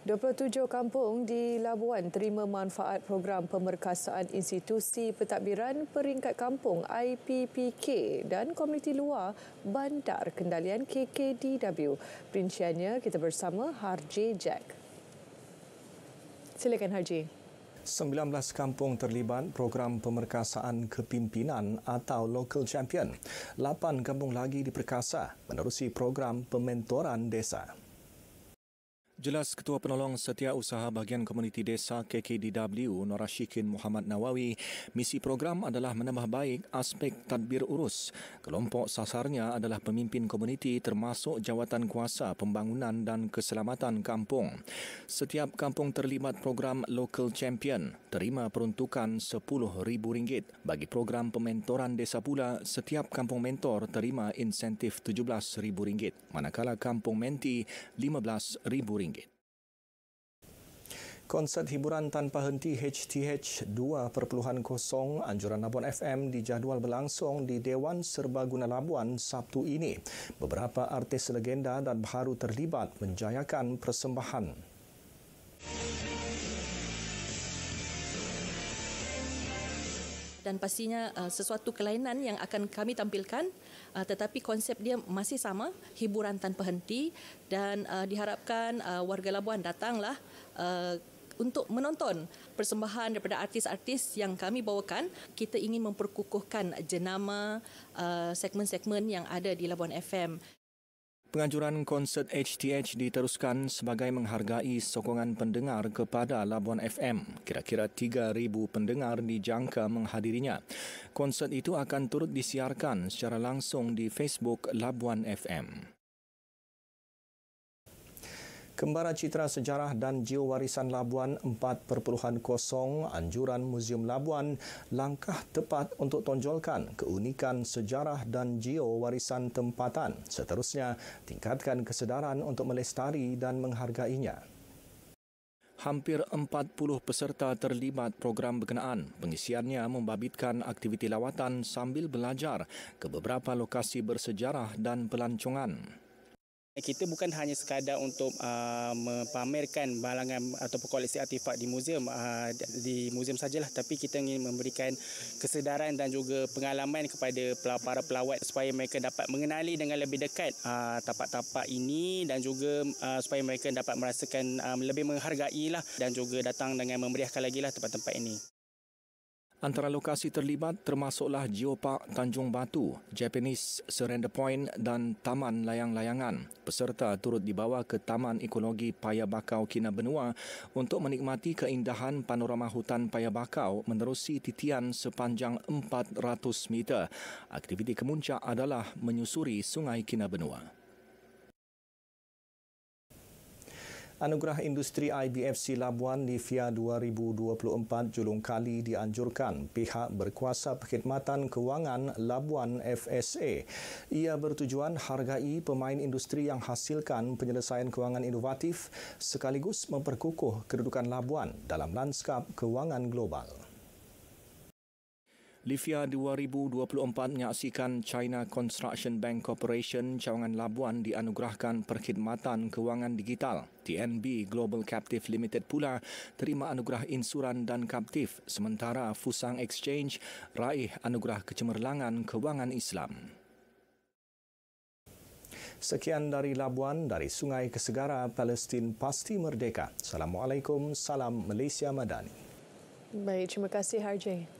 27 kampung di Labuan terima manfaat program pemerkasaan institusi pentadbiran peringkat kampung IPPK dan komuniti luar bandar kendalian KKDW. Perinciannya kita bersama Harji Jack. Silakan Harji. 19 kampung terlibat program pemerkasaan kepimpinan atau local champion. 8 kampung lagi diperkasa menerusi program pementoran desa. Jelas Ketua Penolong Setiausaha Bahagian Komuniti Desa KKDW Norashikin Muhammad Nawawi, misi program adalah menambah baik aspek tadbir urus. Kelompok sasarnya adalah pemimpin komuniti termasuk jawatan kuasa pembangunan dan keselamatan kampung. Setiap kampung terlibat program Local Champion terima peruntukan RM10,000. Bagi program pementoran desa pula, setiap kampung mentor terima insentif RM17,000. Manakala kampung menti RM15,000. Konsert hiburan tanpa henti HTH 2.0 Anjuran Labuan FM dijadual berlangsung di Dewan Serbaguna Labuan Sabtu ini. Beberapa artis legenda dan baru terlibat menjayakan persembahan. dan pastinya uh, sesuatu kelainan yang akan kami tampilkan uh, tetapi konsep dia masih sama hiburan tanpa henti dan uh, diharapkan warga Labuan datanglah untuk menonton persembahan daripada artis-artis yang kami bawakan. Kita ingin memperkukuhkan jenama uh, segmen-segmen yang ada di Labuan FM. Penganjuran konsert HTH diteruskan sebagai menghargai sokongan pendengar kepada Labuan FM. Kira-kira 3,000 pendengar dijangka menghadirinya. Konsert itu akan turut disiarkan secara langsung di Facebook Labuan FM. Kembara Citra Sejarah dan Warisan Labuan 4.0 Anjuran Museum Labuan langkah tepat untuk tonjolkan keunikan sejarah dan warisan tempatan. Seterusnya, tingkatkan kesedaran untuk melestari dan menghargainya. Hampir 40 peserta terlibat program berkenaan. Pengisiannya membabitkan aktiviti lawatan sambil belajar ke beberapa lokasi bersejarah dan pelancongan. Eh, kita bukan hanya sekadar untuk uh, mempamerkan balangan atau koleksi artifak di muzium uh, di muzium sajalah tapi kita ingin memberikan kesedaran dan juga pengalaman kepada para pelawat supaya mereka dapat mengenali dengan lebih dekat uh, tapak-tapak ini dan juga uh, supaya mereka dapat merasakan um, lebih menghargailah dan juga datang dengan memeriahkan lagi lah tempat-tempat ini. Antara lokasi terlibat termasuklah Geopark Tanjung Batu, Japanese Surrender Point dan Taman Layang-Layangan. Peserta turut dibawa ke Taman Ekologi Paya Bakau Kinabenua untuk menikmati keindahan panorama hutan Paya Bakau menerusi titian sepanjang 400 meter. Aktiviti kemuncak adalah menyusuri Sungai Kinabenua. Anugerah Industri IBFC Labuan Livia 2024 Julung Kali dianjurkan pihak berkuasa perkhidmatan kewangan Labuan FSA. Ia bertujuan hargai pemain industri yang hasilkan penyelesaian kewangan inovatif sekaligus memperkukuh kedudukan Labuan dalam lanskap kewangan global. Livia 2024 menyaksikan China Construction Bank Corporation cawangan Labuan dianugerahkan perkhidmatan kewangan digital. TNB Global Captive Limited pula terima anugerah insuran dan kaptif sementara Fusang Exchange raih anugerah kecemerlangan kewangan Islam. Sekian dari Labuan dari Sungai Kesegara Palestin pasti merdeka. Assalamualaikum, salam Malaysia Madani. Baik, terima kasih Harjay.